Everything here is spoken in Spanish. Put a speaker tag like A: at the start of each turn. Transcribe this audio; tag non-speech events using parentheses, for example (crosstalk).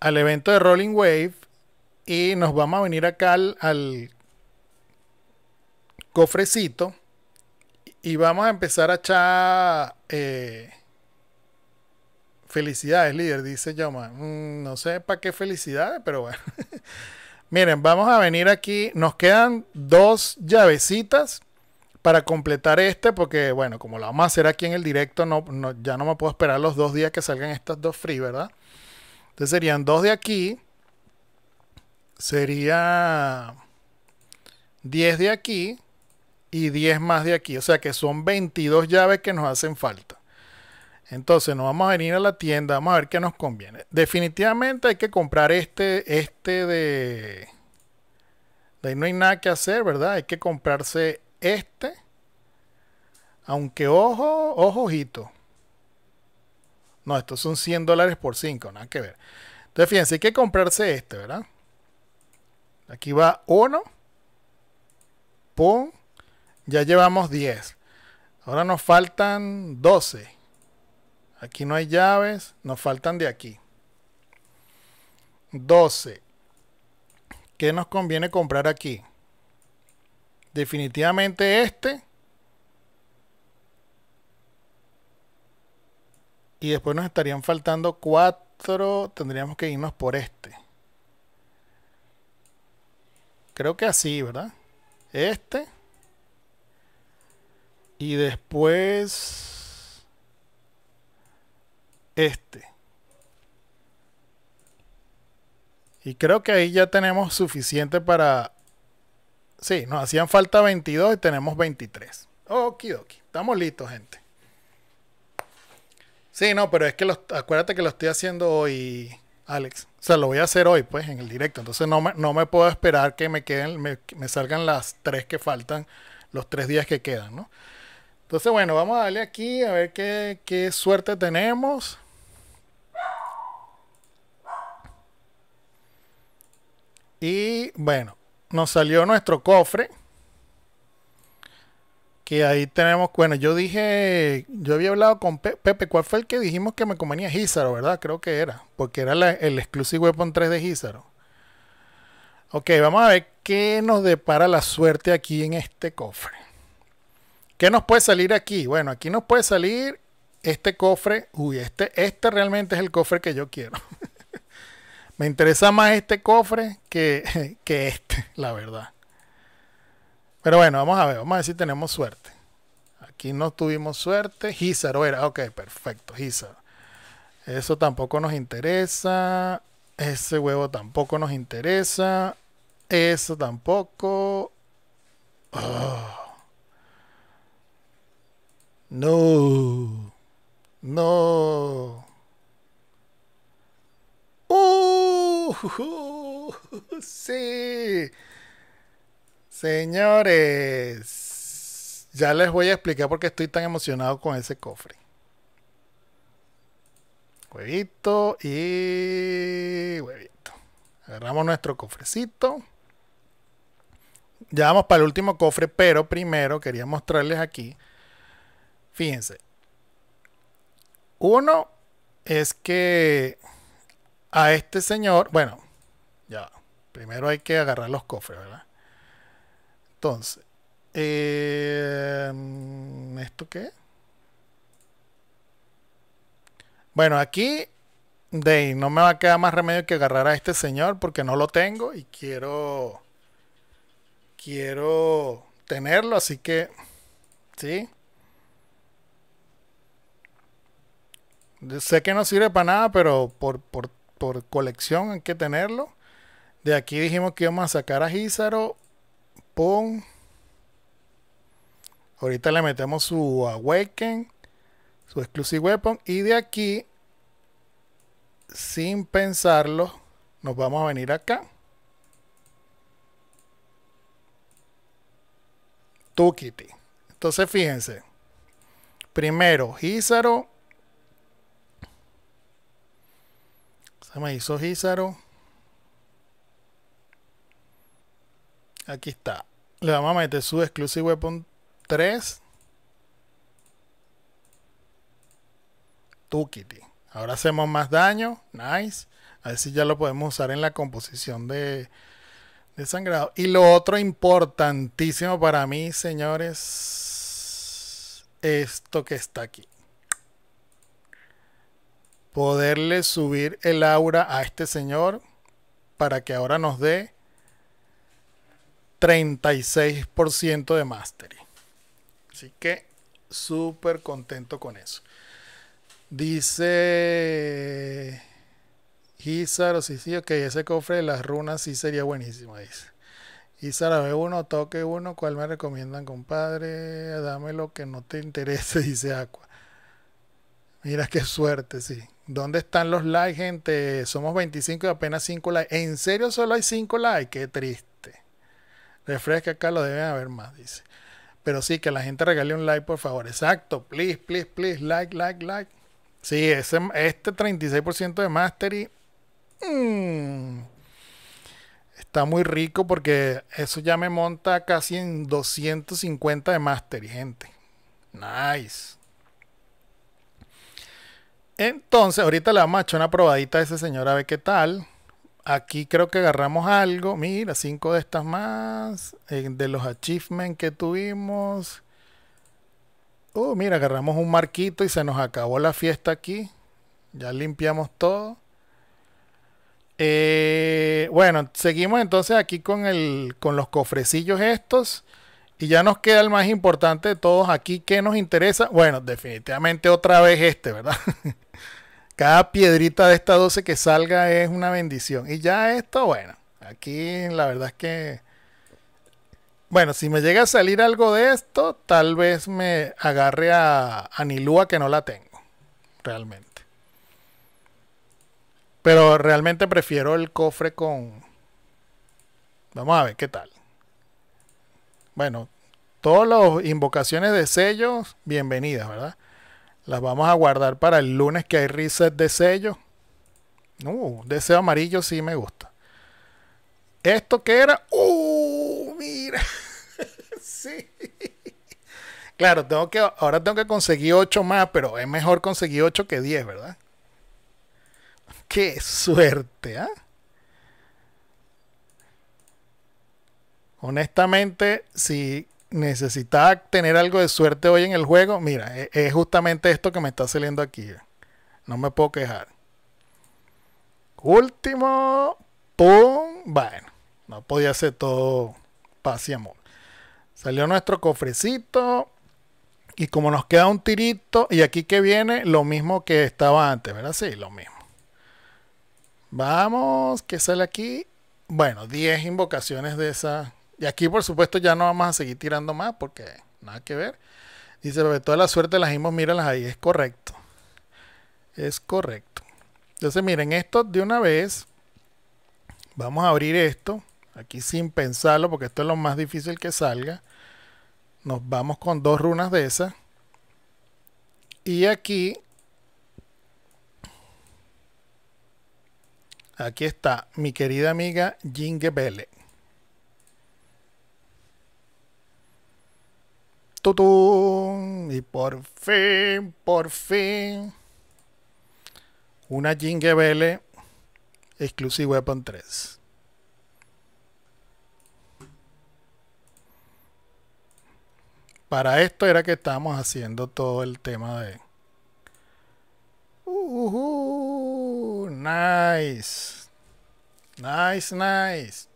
A: al evento de Rolling Wave y nos vamos a venir acá al, cofrecito y vamos a empezar a echar eh, felicidades, líder, dice Yoma. Mm, no sé para qué felicidades, pero bueno. (laughs) Miren, vamos a venir aquí. Nos quedan dos llavecitas para completar este, porque bueno, como lo vamos a hacer aquí en el directo, no, ya no me puedo esperar los dos días que salgan estas dos free, ¿verdad? Entonces serían 2 de aquí. Sería 10 de aquí y 10 más de aquí. O sea que son 22 llaves que nos hacen falta. Entonces nos vamos a venir a la tienda, vamos a ver qué nos conviene. Definitivamente hay que comprar este, este de... De ahí no hay nada que hacer, ¿verdad? Hay que comprarse este. Aunque ojo, ojo, ojito. No, estos son 100 dólares por 5, nada que ver. Entonces, fíjense, hay que comprarse este, ¿verdad? Aquí va 1. Pum. Ya llevamos 10. Ahora nos faltan 12. Aquí no hay llaves. Nos faltan de aquí. 12. ¿Qué nos conviene comprar aquí? Definitivamente este. Y después nos estarían faltando cuatro. Tendríamos que irnos por este. Creo que así, ¿verdad? Este. Y después... Este. Y creo que ahí ya tenemos suficiente para... Sí, nos hacían falta 22 y tenemos 23. Okidoki. Estamos listos, gente. Sí, no, pero es que acuérdate que lo estoy haciendo hoy, Alex. O sea, lo voy a hacer hoy, pues, en el directo. Entonces no me, puedo esperar que me queden, me, salgan las tres que faltan, los tres días que quedan, ¿no? Entonces, bueno, vamos a darle aquí a ver qué, qué suerte tenemos. Y bueno, nos salió nuestro cofre. Que ahí tenemos, bueno, yo dije, yo había hablado con Pepe, ¿cuál fue el que dijimos que me convenía? Gízaro, ¿verdad? Creo que era, porque era el Exclusive Weapon 3 de Gízaro. Ok, vamos a ver qué nos depara la suerte aquí en este cofre. ¿Qué nos puede salir aquí? Bueno, aquí nos puede salir este cofre. Uy, este, este realmente es el cofre que yo quiero. (laughs) me interesa más este cofre que, (laughs) que este, la verdad. Pero bueno, vamos a ver, vamos a ver si tenemos suerte. Aquí no tuvimos suerte. Gizaro era, ok, perfecto, Gizaro. Eso tampoco nos interesa. Ese huevo tampoco nos interesa. Eso tampoco. Ah. No. No. Uh, (laughs) sí. Señores, ya les voy a explicar por qué estoy tan emocionado con ese cofre. Huevito y huevito. Agarramos nuestro cofrecito. Ya vamos para el último cofre, pero primero quería mostrarles aquí. Fíjense. Uno es que a este señor, bueno, ya, primero hay que agarrar los cofres, ¿verdad? Entonces, em, ¿esto qué? Bueno, aquí de no me va a quedar más remedio que agarrar a este señor porque no lo tengo y quiero quiero tenerlo, así que sí. sé que no sirve para nada, pero por, por colección hay que tenerlo. De aquí dijimos que íbamos a sacar a Gízaro Ahorita le metemos su Awaken, su Exclusive Weapon. Y de aquí, sin pensarlo, nos vamos a venir acá. Tukiti. Entonces fíjense. Primero, Hízaro. Se me hizo Hízaro. Aquí está. Le vamos a meter su Exclusive Weapon 3. Tukiti. Ahora hacemos más daño. Nice. A ver si ya lo podemos usar en la composición de, de sangrado. Y lo otro importantísimo para mí, señores, esto que está aquí. Poderle subir el aura a este señor para que ahora nos dé 36% de Mastery... Así que súper contento con eso. Dice Gizar, sí, sí, ok, ese cofre de las runas sí sería buenísimo, dice. Gizar, ve uno... toque uno, ¿cuál me recomiendan, compadre? Dame lo que no te interese, (laughs) dice Aqua. Mira qué suerte, sí. ¿Dónde están los likes, gente? Somos 25 y apenas 5 likes. ¿En serio solo hay 5 likes? Qué triste. Refresca acá, lo deben haber más, dice. Pero sí, que la gente regale un like, por favor. Exacto, please, please, please, like, like, like. Sí, ese, este 36% de Mastery mm, está muy rico porque eso ya me monta casi en 250 de Mastery, gente. Nice. Entonces, ahorita le vamos a echar una probadita a ese señor a ver qué tal. Aquí creo que agarramos algo. Mira, cinco de estas más. Eh, de los achievements que tuvimos. Oh, mira, agarramos un marquito y se nos acabó la fiesta aquí. Ya limpiamos todo. Eh, bueno, seguimos entonces aquí con, el, con los cofrecillos estos. Y ya nos queda el más importante de todos aquí que nos interesa. Bueno, definitivamente otra vez este, ¿verdad? (laughs) cada piedrita de esta 12 que salga es una bendición. Y ya esto, bueno, aquí la verdad es que... Bueno, si me llega a salir algo de esto, tal vez me agarre a, a Nilúa que no la tengo, realmente. Pero realmente prefiero el cofre con... Vamos a ver qué tal. Bueno, todas las invocaciones de sellos, bienvenidas, ¿verdad? Las vamos a guardar para el lunes que hay reset de sello. Uh, deseo amarillo sí me gusta. Esto que era. ¡Uh! Mira. (laughs) sí. Claro, tengo que, ahora tengo que conseguir 8 más, pero es mejor conseguir 8 que 10, ¿verdad? Qué suerte, ah! Honestamente, si necesitaba tener algo de suerte hoy en el juego, mira, e, es justamente esto que me está saliendo aquí. Eh. No me puedo quejar. Último. ¡Pum! Bueno, no podía ser todo paz y amor. Salió nuestro cofrecito. Y como nos queda un tirito, y aquí que viene lo mismo que estaba antes, ¿verdad? Sí, lo mismo. Vamos, que sale aquí? Bueno, 10 invocaciones de esa y aquí, por supuesto, ya no vamos a seguir tirando más porque nada que ver. Dice, de toda la suerte las hemos míralas ahí. Es correcto. Es correcto. Entonces, miren, esto de una vez. Vamos a abrir esto. Aquí sin pensarlo, porque esto es lo más difícil que salga. Nos vamos con dos runas de esas. Y aquí. Aquí está mi querida amiga Jingebele. Y por fin, por fin. Una Jingue vele Exclusive Weapon 3. Para esto era que estábamos haciendo todo el tema de... nice. Nice, nice.